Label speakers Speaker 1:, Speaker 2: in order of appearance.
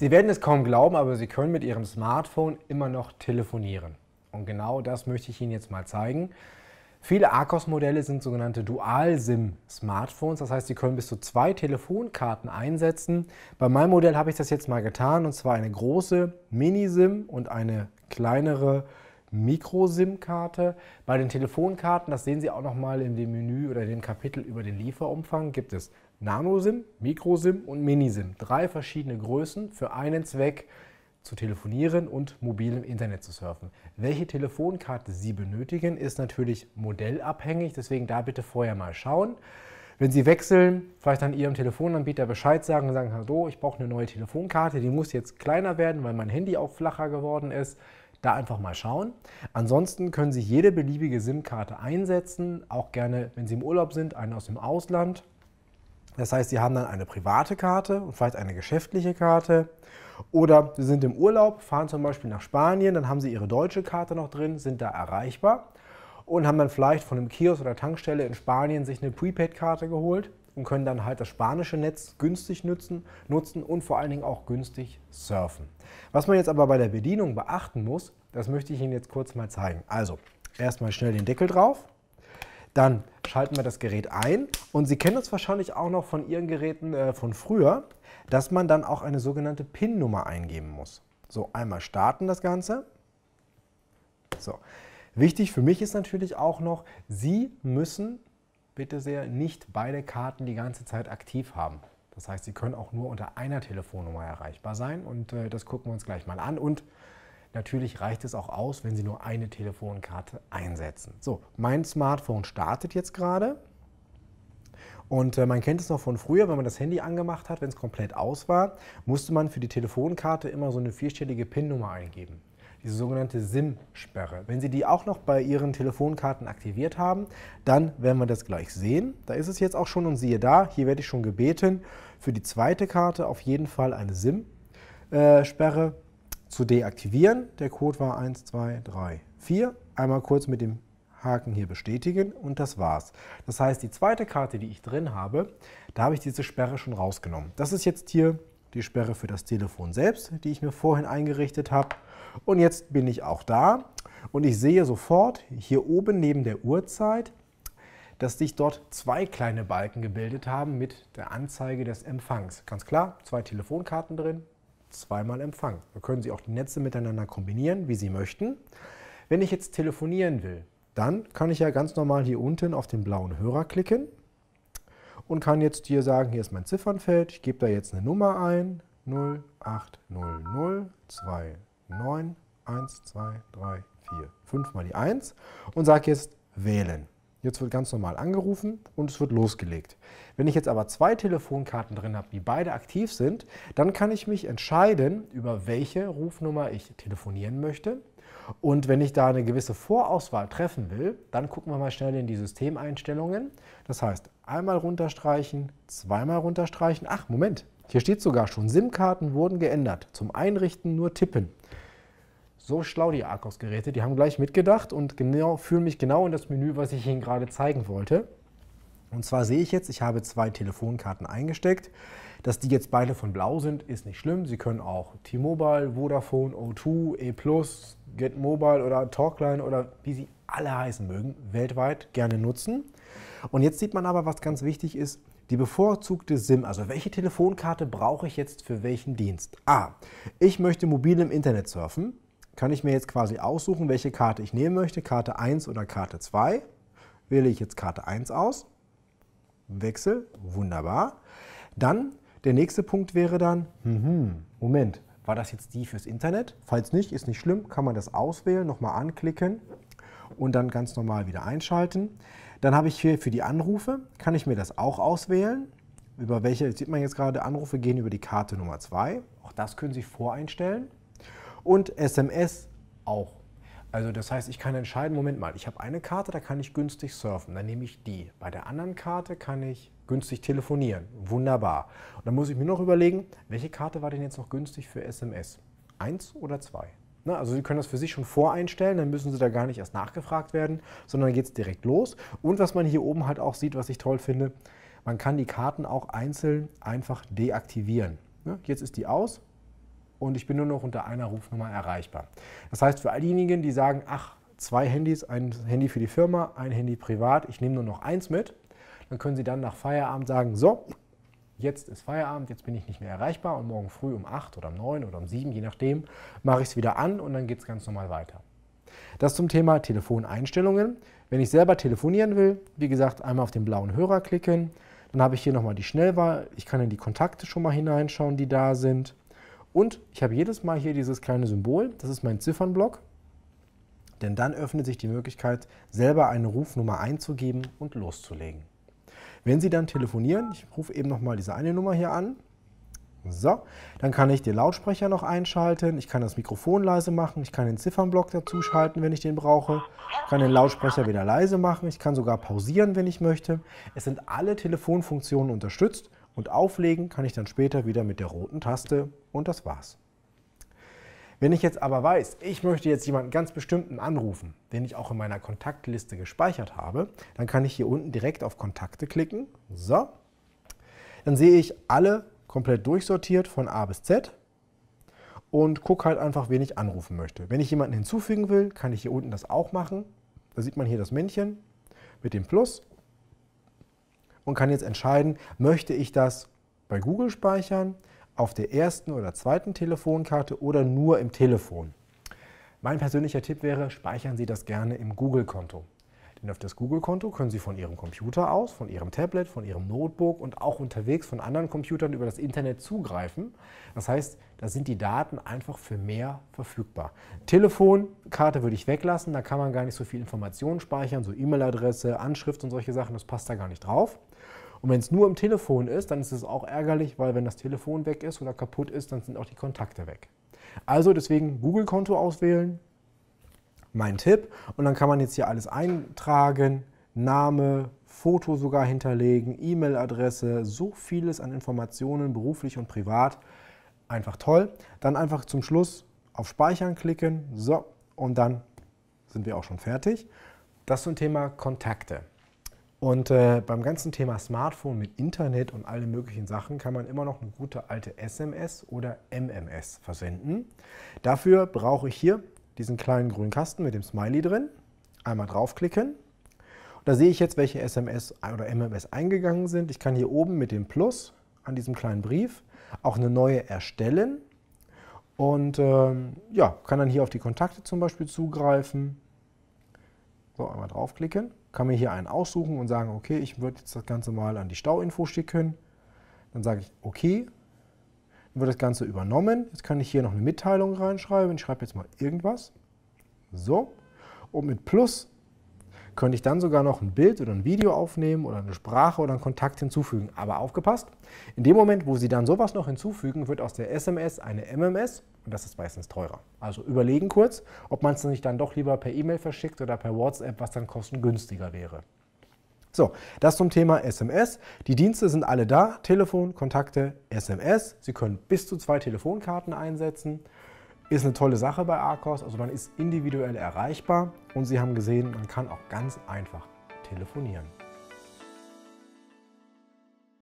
Speaker 1: Sie werden es kaum glauben, aber Sie können mit Ihrem Smartphone immer noch telefonieren. Und genau das möchte ich Ihnen jetzt mal zeigen. Viele Arcos-Modelle sind sogenannte Dual-SIM-Smartphones, das heißt, Sie können bis zu zwei Telefonkarten einsetzen. Bei meinem Modell habe ich das jetzt mal getan, und zwar eine große Mini-SIM und eine kleinere Micro-SIM-Karte. Bei den Telefonkarten, das sehen Sie auch nochmal in dem Menü oder in dem Kapitel über den Lieferumfang, gibt es Nano-SIM, Micro-SIM und Mini-SIM. Drei verschiedene Größen für einen Zweck zu telefonieren und mobil im Internet zu surfen. Welche Telefonkarte Sie benötigen, ist natürlich modellabhängig, deswegen da bitte vorher mal schauen. Wenn Sie wechseln, vielleicht an Ihrem Telefonanbieter Bescheid sagen und sagen, hallo, ich brauche eine neue Telefonkarte, die muss jetzt kleiner werden, weil mein Handy auch flacher geworden ist. Da einfach mal schauen. Ansonsten können Sie jede beliebige SIM-Karte einsetzen, auch gerne, wenn Sie im Urlaub sind, eine aus dem Ausland. Das heißt, Sie haben dann eine private Karte und vielleicht eine geschäftliche Karte. Oder Sie sind im Urlaub, fahren zum Beispiel nach Spanien, dann haben Sie Ihre deutsche Karte noch drin, sind da erreichbar und haben dann vielleicht von einem Kiosk oder Tankstelle in Spanien sich eine Prepaid-Karte geholt und können dann halt das spanische Netz günstig nutzen, nutzen und vor allen Dingen auch günstig surfen. Was man jetzt aber bei der Bedienung beachten muss, das möchte ich Ihnen jetzt kurz mal zeigen. Also erstmal schnell den Deckel drauf, dann schalten wir das Gerät ein und Sie kennen das wahrscheinlich auch noch von Ihren Geräten äh, von früher, dass man dann auch eine sogenannte PIN-Nummer eingeben muss. So, einmal starten das Ganze. So. Wichtig für mich ist natürlich auch noch, Sie müssen bitte sehr, nicht beide Karten die ganze Zeit aktiv haben. Das heißt, Sie können auch nur unter einer Telefonnummer erreichbar sein und äh, das gucken wir uns gleich mal an. Und natürlich reicht es auch aus, wenn Sie nur eine Telefonkarte einsetzen. So, mein Smartphone startet jetzt gerade. Und äh, man kennt es noch von früher, wenn man das Handy angemacht hat, wenn es komplett aus war, musste man für die Telefonkarte immer so eine vierstellige PIN-Nummer eingeben diese sogenannte SIM-Sperre. Wenn Sie die auch noch bei Ihren Telefonkarten aktiviert haben, dann werden wir das gleich sehen. Da ist es jetzt auch schon und siehe da, hier werde ich schon gebeten, für die zweite Karte auf jeden Fall eine SIM-Sperre äh, zu deaktivieren. Der Code war 1, 2, 3, 4. Einmal kurz mit dem Haken hier bestätigen und das war's. Das heißt, die zweite Karte, die ich drin habe, da habe ich diese Sperre schon rausgenommen. Das ist jetzt hier die Sperre für das Telefon selbst, die ich mir vorhin eingerichtet habe. Und jetzt bin ich auch da und ich sehe sofort hier oben neben der Uhrzeit, dass sich dort zwei kleine Balken gebildet haben mit der Anzeige des Empfangs. Ganz klar, zwei Telefonkarten drin, zweimal Empfang. Da können Sie auch die Netze miteinander kombinieren, wie Sie möchten. Wenn ich jetzt telefonieren will, dann kann ich ja ganz normal hier unten auf den blauen Hörer klicken und kann jetzt hier sagen, hier ist mein Ziffernfeld, ich gebe da jetzt eine Nummer ein, 08002 9, 1, 2, 3, 4, 5 mal die 1 und sage jetzt wählen. Jetzt wird ganz normal angerufen und es wird losgelegt. Wenn ich jetzt aber zwei Telefonkarten drin habe, die beide aktiv sind, dann kann ich mich entscheiden, über welche Rufnummer ich telefonieren möchte. Und wenn ich da eine gewisse Vorauswahl treffen will, dann gucken wir mal schnell in die Systemeinstellungen. Das heißt, einmal runterstreichen, zweimal runterstreichen. Ach, Moment, hier steht sogar schon, SIM-Karten wurden geändert. Zum Einrichten nur tippen so schlau, die Arcos-Geräte. Die haben gleich mitgedacht und genau, führen mich genau in das Menü, was ich Ihnen gerade zeigen wollte. Und zwar sehe ich jetzt, ich habe zwei Telefonkarten eingesteckt. Dass die jetzt beide von blau sind, ist nicht schlimm. Sie können auch T-Mobile, Vodafone, O2, E+, GetMobile oder Talkline oder wie sie alle heißen mögen, weltweit gerne nutzen. Und jetzt sieht man aber, was ganz wichtig ist, die bevorzugte SIM, also welche Telefonkarte brauche ich jetzt für welchen Dienst? A. Ich möchte mobil im Internet surfen kann ich mir jetzt quasi aussuchen, welche Karte ich nehmen möchte, Karte 1 oder Karte 2. Wähle ich jetzt Karte 1 aus, Wechsel, wunderbar. Dann, der nächste Punkt wäre dann, mhm, Moment, war das jetzt die fürs Internet? Falls nicht, ist nicht schlimm, kann man das auswählen, nochmal anklicken und dann ganz normal wieder einschalten. Dann habe ich hier für die Anrufe, kann ich mir das auch auswählen. Über welche, jetzt sieht man jetzt gerade, Anrufe gehen über die Karte Nummer 2. Auch das können Sie voreinstellen und SMS auch. Also das heißt, ich kann entscheiden, Moment mal, ich habe eine Karte, da kann ich günstig surfen, dann nehme ich die. Bei der anderen Karte kann ich günstig telefonieren. Wunderbar. Und dann muss ich mir noch überlegen, welche Karte war denn jetzt noch günstig für SMS? Eins oder zwei? Na, also Sie können das für sich schon voreinstellen, dann müssen Sie da gar nicht erst nachgefragt werden, sondern geht es direkt los. Und was man hier oben halt auch sieht, was ich toll finde, man kann die Karten auch einzeln einfach deaktivieren. Ne, jetzt ist die aus, und ich bin nur noch unter einer Rufnummer erreichbar. Das heißt, für all diejenigen, die sagen, ach, zwei Handys, ein Handy für die Firma, ein Handy privat, ich nehme nur noch eins mit, dann können Sie dann nach Feierabend sagen, so, jetzt ist Feierabend, jetzt bin ich nicht mehr erreichbar und morgen früh um 8 oder um 9 oder um 7, je nachdem, mache ich es wieder an und dann geht es ganz normal weiter. Das zum Thema Telefoneinstellungen. Wenn ich selber telefonieren will, wie gesagt, einmal auf den blauen Hörer klicken, dann habe ich hier nochmal die Schnellwahl, ich kann in die Kontakte schon mal hineinschauen, die da sind. Und ich habe jedes Mal hier dieses kleine Symbol, das ist mein Ziffernblock, denn dann öffnet sich die Möglichkeit, selber eine Rufnummer einzugeben und loszulegen. Wenn Sie dann telefonieren, ich rufe eben nochmal diese eine Nummer hier an, so, dann kann ich den Lautsprecher noch einschalten, ich kann das Mikrofon leise machen, ich kann den Ziffernblock dazu schalten, wenn ich den brauche, ich kann den Lautsprecher wieder leise machen, ich kann sogar pausieren, wenn ich möchte. Es sind alle Telefonfunktionen unterstützt und auflegen kann ich dann später wieder mit der roten Taste und das war's. Wenn ich jetzt aber weiß, ich möchte jetzt jemanden ganz bestimmten anrufen, den ich auch in meiner Kontaktliste gespeichert habe, dann kann ich hier unten direkt auf Kontakte klicken. So. Dann sehe ich alle komplett durchsortiert von A bis Z und gucke halt einfach, wen ich anrufen möchte. Wenn ich jemanden hinzufügen will, kann ich hier unten das auch machen. Da sieht man hier das Männchen mit dem Plus und kann jetzt entscheiden, möchte ich das bei Google speichern, auf der ersten oder zweiten Telefonkarte oder nur im Telefon. Mein persönlicher Tipp wäre, speichern Sie das gerne im Google-Konto. Denn auf das Google-Konto können Sie von Ihrem Computer aus, von Ihrem Tablet, von Ihrem Notebook und auch unterwegs von anderen Computern über das Internet zugreifen. Das heißt, da sind die Daten einfach für mehr verfügbar. Telefonkarte würde ich weglassen, da kann man gar nicht so viel Informationen speichern, so E-Mail-Adresse, Anschrift und solche Sachen, das passt da gar nicht drauf. Und wenn es nur im Telefon ist, dann ist es auch ärgerlich, weil wenn das Telefon weg ist oder kaputt ist, dann sind auch die Kontakte weg. Also deswegen Google-Konto auswählen, mein Tipp. Und dann kann man jetzt hier alles eintragen, Name, Foto sogar hinterlegen, E-Mail-Adresse, so vieles an Informationen, beruflich und privat. Einfach toll. Dann einfach zum Schluss auf Speichern klicken. So, und dann sind wir auch schon fertig. Das zum Thema Kontakte. Und äh, beim ganzen Thema Smartphone mit Internet und allen möglichen Sachen kann man immer noch eine gute alte SMS oder MMS versenden. Dafür brauche ich hier diesen kleinen grünen Kasten mit dem Smiley drin. Einmal draufklicken. Und da sehe ich jetzt, welche SMS oder MMS eingegangen sind. Ich kann hier oben mit dem Plus an diesem kleinen Brief auch eine neue erstellen. Und ähm, ja, kann dann hier auf die Kontakte zum Beispiel zugreifen, so, einmal draufklicken, kann mir hier einen aussuchen und sagen, okay, ich würde jetzt das Ganze mal an die Stauinfo schicken. Dann sage ich okay. dann wird das Ganze übernommen. Jetzt kann ich hier noch eine Mitteilung reinschreiben. Ich schreibe jetzt mal irgendwas. So, und mit Plus könnte ich dann sogar noch ein Bild oder ein Video aufnehmen oder eine Sprache oder einen Kontakt hinzufügen. Aber aufgepasst, in dem Moment, wo Sie dann sowas noch hinzufügen, wird aus der SMS eine MMS und das ist meistens teurer. Also überlegen kurz, ob man es nicht dann doch lieber per E-Mail verschickt oder per WhatsApp, was dann kostengünstiger wäre. So, das zum Thema SMS. Die Dienste sind alle da: Telefon, Kontakte, SMS. Sie können bis zu zwei Telefonkarten einsetzen. Ist eine tolle Sache bei Arcos, also man ist individuell erreichbar und Sie haben gesehen, man kann auch ganz einfach telefonieren.